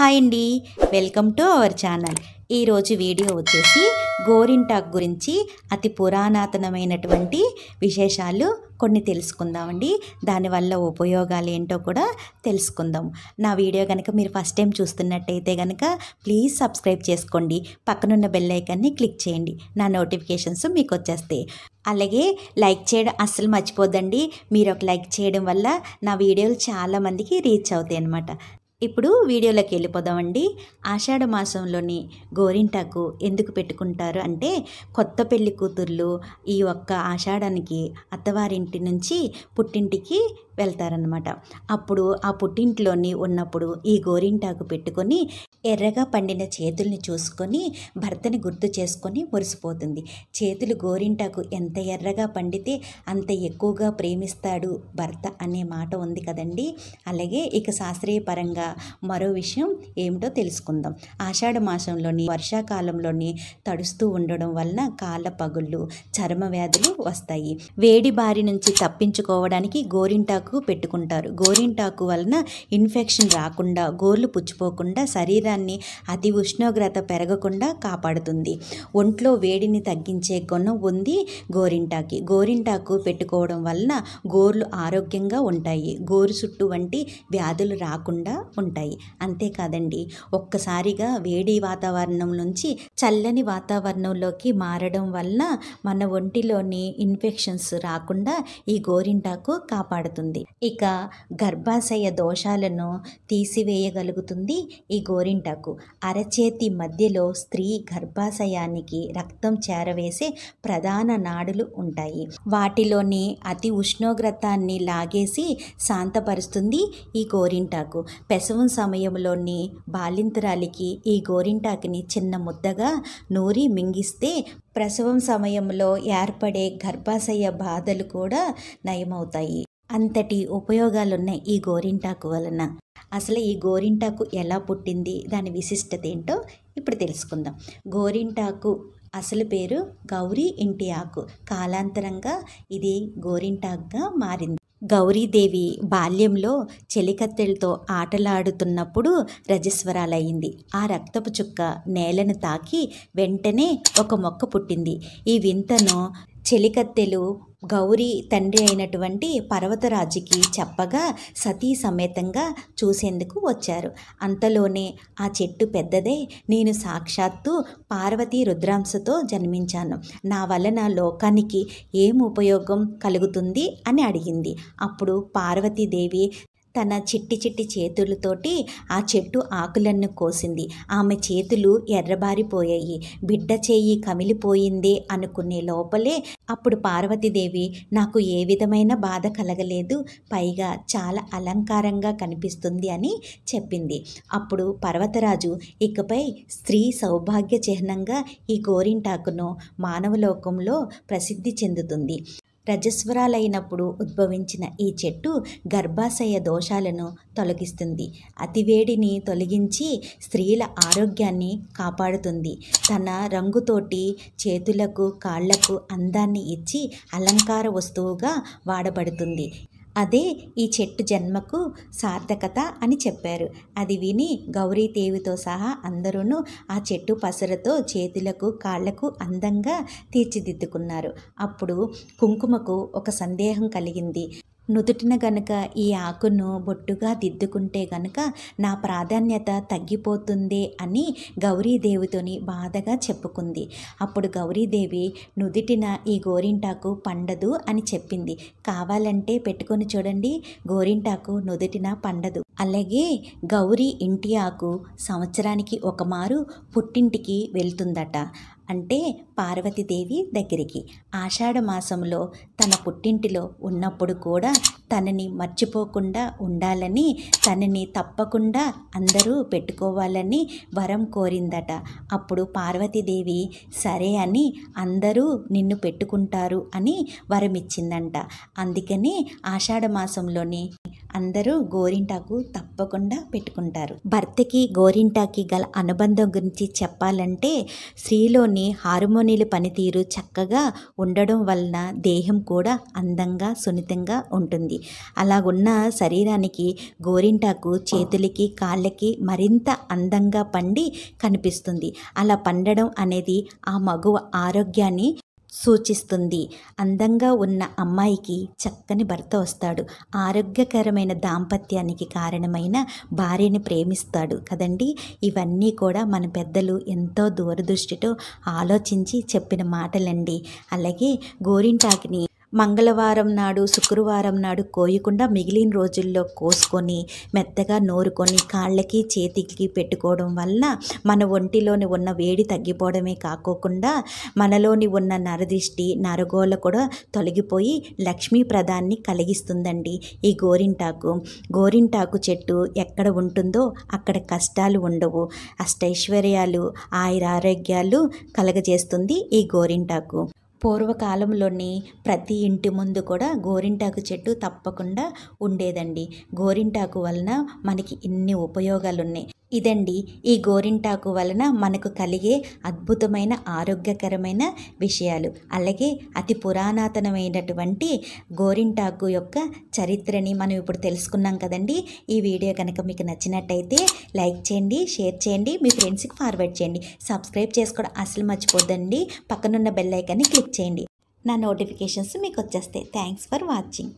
hi అండి welcome to our channel ఈరోజు video వచ్చేసి గోరింటాక్ గురించి అతి పురాణాతనమైనటువంటి విశేషాలు కొన్ని తెలుసుకుందామండి దానివల్ల ఉపయోగాలు ఏంటో కూడా తెలుసుకుందాం నా వీడియో కనుక మీరు ఫస్ట్ టైం చూస్తున్నట్టయితే కనుక ప్లీజ్ సబ్స్క్రైబ్ చేసుకోండి పక్కనున్న బెల్లైకాన్ని క్లిక్ చేయండి నా నోటిఫికేషన్స్ మీకు వచ్చేస్తాయి అలాగే లైక్ చేయడం అస్సలు మర్చిపోద్దండి మీరు ఒక లైక్ చేయడం వల్ల నా వీడియోలు చాలామందికి రీచ్ అవుతాయి అనమాట ఇప్పుడు వీడియోలోకి వెళ్ళిపోదామండి ఆషాఢ మాసంలోని గోరింటాకు ఎందుకు పెట్టుకుంటారు అంటే కొత్త పెళ్లి కూతుర్లు ఈ ఒక్క ఆషాఢానికి అత్తవారింటి నుంచి పుట్టింటికి వెళ్తారనమాట అప్పుడు ఆ పుట్టింట్లోని ఉన్నప్పుడు ఈ గోరింటాకు పెట్టుకొని ఎర్రగా పండిన చేతుల్ని చూసుకొని భర్తని గుర్తు చేసుకొని మురిసిపోతుంది చేతులు గోరింటాకు ఎంత ఎర్రగా పండితే అంత ఎక్కువగా ప్రేమిస్తాడు భర్త అనే మాట ఉంది కదండి అలాగే ఇక శాస్త్రీయ పరంగా మరో విషయం ఏమిటో తెలుసుకుందాం ఆషాఢ మాసంలోని వర్షాకాలంలోని తడుస్తూ ఉండడం వలన కాళ్ళ పగుళ్ళు చర్మ వ్యాధులు వస్తాయి వేడి బారి నుంచి తప్పించుకోవడానికి గోరింటాకు పెట్టుకుంటారు గోరింటాకు వలన ఇన్ఫెక్షన్ రాకుండా గోర్లు పుచ్చిపోకుండా శరీరాన్ని అతి ఉష్ణోగ్రత పెరగకుండా కాపాడుతుంది ఒంట్లో వేడిని తగ్గించే గుణం ఉంది గోరింటాకి గోరింటాకు పెట్టుకోవడం వలన గోర్లు ఆరోగ్యంగా ఉంటాయి గోరు చుట్టూ వంటి వ్యాధులు రాకుండా చిక్కుకుంటాయి అంతేకాదండి ఒక్కసారిగా వేడి వాతావరణం నుంచి చల్లని వాతావరణంలోకి మారడం వల్ల మన ఒంటిలోని ఇన్ఫెక్షన్స్ రాకుండా ఈ గోరింటాకు కాపాడుతుంది ఇక గర్భాశయ దోషాలను తీసివేయగలుగుతుంది ఈ గోరింటాకు అరచేతి మధ్యలో స్త్రీ గర్భాశయానికి రక్తం చేరవేసే ప్రధాన నాడులు ఉంటాయి వాటిలోని అతి ఉష్ణోగ్రతాన్ని లాగేసి శాంతపరుస్తుంది ఈ గోరింటాకు పెస ప్రసవం సమయంలోని బాలింతరాలికి ఈ గోరింటాకుని చిన్న ముద్దగా నూరి మింగిస్తే ప్రసవం సమయంలో ఏర్పడే గర్భాశయ బాధలు కూడా నయమవుతాయి అంతటి ఉపయోగాలున్నాయి ఈ గోరింటాకు వలన అసలు ఈ గోరింటాకు ఎలా పుట్టింది దాని విశిష్టత ఏంటో ఇప్పుడు తెలుసుకుందాం గోరింటాకు అసలు పేరు గౌరీ ఇంటి ఆకు కాలాంతరంగా ఇది గోరింటాకుగా మారింది గౌరీదేవి బాల్యంలో చెలికత్తెలతో ఆటలాడుతున్నప్పుడు రజస్వరాలయ్యింది ఆ రక్తపు చుక్క నేలను తాకి వెంటనే ఒక మొక్క పుట్టింది ఈ వింతను చెలికత్తెలు గౌరీ తండ్రి అయినటువంటి పర్వతరాజుకి చెప్పగా సతీ సమేతంగా చూసేందుకు వచ్చారు అంతలోనే ఆ చెట్టు పెద్దదే నేను సాక్షాత్తు పార్వతీ రుద్రాంశతో జన్మించాను నా వలన లోకానికి ఏం ఉపయోగం కలుగుతుంది అని అడిగింది అప్పుడు పార్వతీదేవి తన చిట్టి చిట్టి చేతులతోటి ఆ చెట్టు ఆకులను కోసింది ఆమె చేతులు ఎర్రబారిపోయాయి బిడ్డ చేయి కమిలిపోయిందే అనుకునే లోపలే అప్పుడు పార్వతీదేవి నాకు ఏ విధమైన బాధ కలగలేదు పైగా చాలా అలంకారంగా కనిపిస్తుంది అని చెప్పింది అప్పుడు పర్వతరాజు ఇకపై స్త్రీ సౌభాగ్య చిహ్నంగా ఈ గోరింటాకును మానవలోకంలో ప్రసిద్ధి చెందుతుంది రజస్వరాలైనప్పుడు ఉద్భవించిన ఈ చెట్టు గర్భాశయ దోషాలను తొలగిస్తుంది అతివేడిని తొలగించి స్త్రీల ఆరోగ్యాన్ని కాపాడుతుంది తన రంగుతోటి చేతులకు కాళ్లకు అందాన్ని ఇచ్చి అలంకార వస్తువుగా వాడబడుతుంది అదే ఈ చెట్టు జన్మకు సార్థకత అని చెప్పారు అది విని గౌరీదేవితో సహా అందరూ ఆ చెట్టు పసరతో చేతులకు కాళ్లకు అందంగా తీర్చిదిద్దుకున్నారు అప్పుడు కుంకుమకు ఒక సందేహం కలిగింది నుదుటిన గనక ఈ ఆకును బొట్టుగా దిద్దుకుంటే గనక నా ప్రాధాన్యత తగ్గిపోతుంది అని గౌరీదేవితోని బాధగా చెప్పుకుంది అప్పుడు గౌరీదేవి నుదుటిన ఈ గోరింటాకు పండదు అని చెప్పింది కావాలంటే పెట్టుకొని చూడండి గోరింటాకు నుదుటిన పండదు అలాగే గౌరీ ఇంటి ఆకు సంవత్సరానికి ఒకమారు పుట్టింటికి వెళ్తుందట అంటే పార్వతీదేవి దగ్గరికి ఆషాఢ మాసంలో తన పుట్టింటిలో ఉన్నప్పుడు కూడా తనని మర్చిపోకుండా ఉండాలని తనని తప్పకుండా అందరూ పెట్టుకోవాలని వరం కోరిందట అప్పుడు పార్వతీదేవి సరే అని అందరూ నిన్ను పెట్టుకుంటారు అని వరమిచ్చిందంట అందుకని ఆషాఢ మాసంలోని అందరూ గోరింటాకు తప్పకుండా పెట్టుకుంటారు భర్తకి గోరింటాకి గల అనుబంధం గురించి చెప్పాలంటే స్త్రీలోని హార్మోనీల పనితీరు చక్కగా ఉండడం వలన దేహం కూడా అందంగా సున్నితంగా ఉంటుంది అలాగున్న శరీరానికి గోరింటాకు చేతులకి కాళ్ళకి మరింత అందంగా పండి కనిపిస్తుంది అలా పండడం అనేది ఆ మగువ ఆరోగ్యాన్ని సూచిస్తుంది అందంగా ఉన్న అమ్మాయికి చక్కని భర్త వస్తాడు ఆరోగ్యకరమైన దాంపత్యానికి కారణమైన భార్యని ప్రేమిస్తాడు కదండి ఇవన్నీ కూడా మన పెద్దలు ఎంతో దూరదృష్టితో ఆలోచించి చెప్పిన మాటలండి అలాగే గోరింటాకిని మంగళవారం నాడు శుక్రవారం నాడు కోయకుండా మిగిలిన రోజుల్లో కోసుకొని మెత్తగా నోరుకొని కాళ్ళకి చేతికి పెట్టుకోవడం వల్ల మన ఒంటిలోని ఉన్న వేడి తగ్గిపోవడమే కాకోకుండా మనలోని ఉన్న నరదిష్టి నరగోళ కూడా తొలగిపోయి లక్ష్మీ ప్రదాన్ని కలిగిస్తుందండి ఈ గోరింటాకు గోరింటాకు చెట్టు ఎక్కడ ఉంటుందో అక్కడ కష్టాలు ఉండవు అష్టైశ్వర్యాలు ఆయురారోగ్యాలు కలగజేస్తుంది ఈ గోరింటాకు పూర్వకాలంలోని ప్రతి ఇంటి ముందు కూడా గోరింటాకు చెట్టు తప్పకుండా ఉండేదండి గోరింటాకు వలన మనకి ఇన్ని ఉపయోగాలు ఉన్నాయి ఇదండి ఈ గోరింటాకు వలన మనకు కలిగే అద్భుతమైన ఆరోగ్యకరమైన విషయాలు అలాగే అతి పురాతనమైనటువంటి గోరింటాకు యొక్క చరిత్రని మనం ఇప్పుడు తెలుసుకున్నాం కదండి ఈ వీడియో కనుక మీకు నచ్చినట్టయితే లైక్ చేయండి షేర్ చేయండి మీ ఫ్రెండ్స్కి ఫార్వర్డ్ చేయండి సబ్స్క్రైబ్ చేసుకోవడం అసలు మర్చిపోద్దండి పక్కనున్న బెల్ క్లిక్ క్లిక్ చేయండి నా నోటిఫికేషన్స్ మీకు వచ్చేస్తాయి థ్యాంక్స్ ఫర్ వాచింగ్